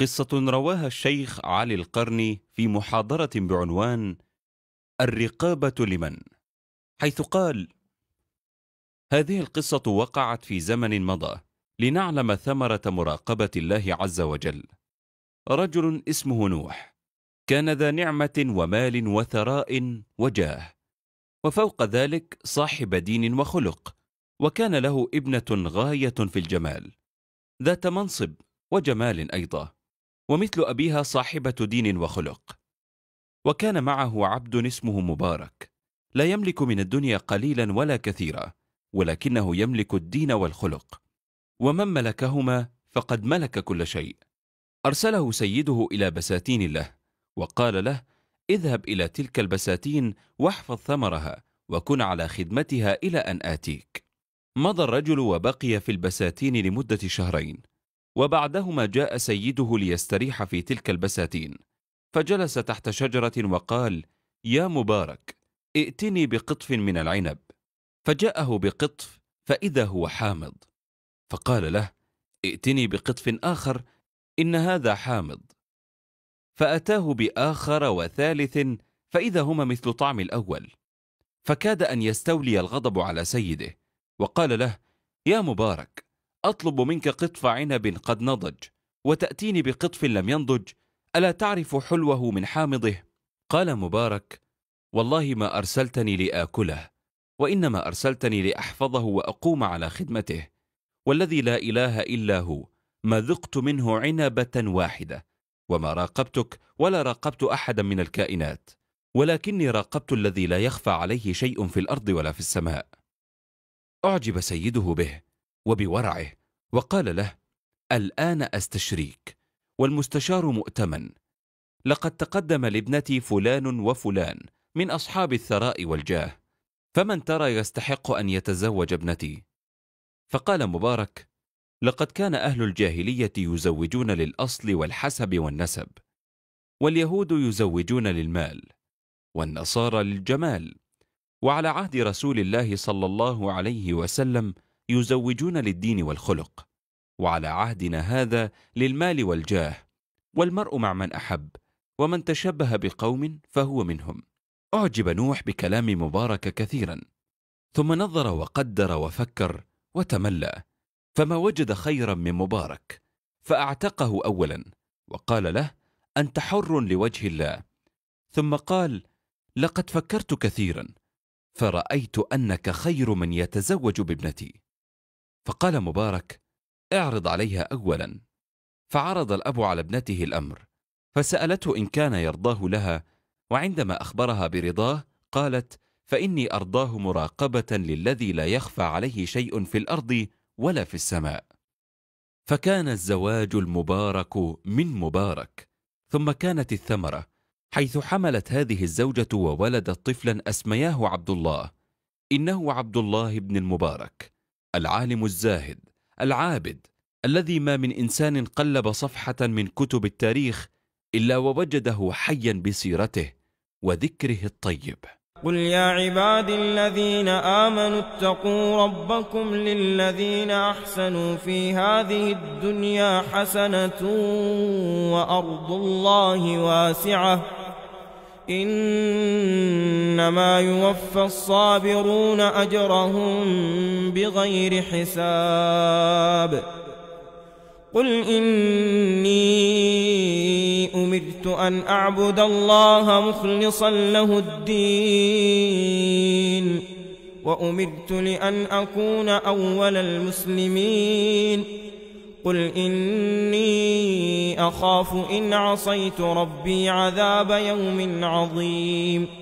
قصة رواها الشيخ علي القرني في محاضرة بعنوان الرقابة لمن؟ حيث قال: هذه القصة وقعت في زمن مضى لنعلم ثمرة مراقبة الله عز وجل. رجل اسمه نوح كان ذا نعمة ومال وثراء وجاه، وفوق ذلك صاحب دين وخلق، وكان له ابنة غاية في الجمال، ذات منصب وجمال أيضا. ومثل أبيها صاحبة دين وخلق وكان معه عبد اسمه مبارك لا يملك من الدنيا قليلا ولا كثيرا ولكنه يملك الدين والخلق ومن ملكهما فقد ملك كل شيء أرسله سيده إلى بساتين له وقال له اذهب إلى تلك البساتين واحفظ ثمرها وكن على خدمتها إلى أن آتيك مضى الرجل وبقي في البساتين لمدة شهرين وبعدهما جاء سيده ليستريح في تلك البساتين فجلس تحت شجرة وقال يا مبارك ائتني بقطف من العنب فجاءه بقطف فإذا هو حامض فقال له ائتني بقطف آخر إن هذا حامض فأتاه بآخر وثالث فإذا هما مثل طعم الأول فكاد أن يستولي الغضب على سيده وقال له يا مبارك أطلب منك قطف عنب قد نضج وتأتيني بقطف لم ينضج ألا تعرف حلوه من حامضه؟ قال مبارك والله ما أرسلتني لآكله وإنما أرسلتني لأحفظه وأقوم على خدمته والذي لا إله إلا هو ما ذقت منه عنبة واحدة وما راقبتك ولا راقبت أحدا من الكائنات ولكني راقبت الذي لا يخفى عليه شيء في الأرض ولا في السماء أعجب سيده به وبورعه وقال له الآن أستشريك والمستشار مؤتمن لقد تقدم لابنتي فلان وفلان من أصحاب الثراء والجاه فمن ترى يستحق أن يتزوج ابنتي؟ فقال مبارك لقد كان أهل الجاهلية يزوجون للأصل والحسب والنسب واليهود يزوجون للمال والنصارى للجمال وعلى عهد رسول الله صلى الله عليه وسلم يزوجون للدين والخلق وعلى عهدنا هذا للمال والجاه والمرء مع من احب ومن تشبه بقوم فهو منهم اعجب نوح بكلام مبارك كثيرا ثم نظر وقدر وفكر وتملا فما وجد خيرا من مبارك فاعتقه اولا وقال له انت حر لوجه الله ثم قال لقد فكرت كثيرا فرايت انك خير من يتزوج بابنتي فقال مبارك اعرض عليها أولا فعرض الأب على ابنته الأمر فسألته إن كان يرضاه لها وعندما أخبرها برضاه قالت فإني أرضاه مراقبة للذي لا يخفى عليه شيء في الأرض ولا في السماء فكان الزواج المبارك من مبارك ثم كانت الثمرة حيث حملت هذه الزوجة وولدت طفلا أسمياه عبد الله إنه عبد الله بن المبارك العالم الزاهد العابد الذي ما من انسان قلب صفحه من كتب التاريخ الا ووجده حيا بسيرته وذكره الطيب قل يا عبادي الذين امنوا اتقوا ربكم للذين احسنوا في هذه الدنيا حسنه وارض الله واسعه إنما يوفى الصابرون أجرهم بغير حساب قل إني أمرت أن أعبد الله مخلصا له الدين وأمرت لأن أكون أول المسلمين قل إني أخاف إن عصيت ربي عذاب يوم عظيم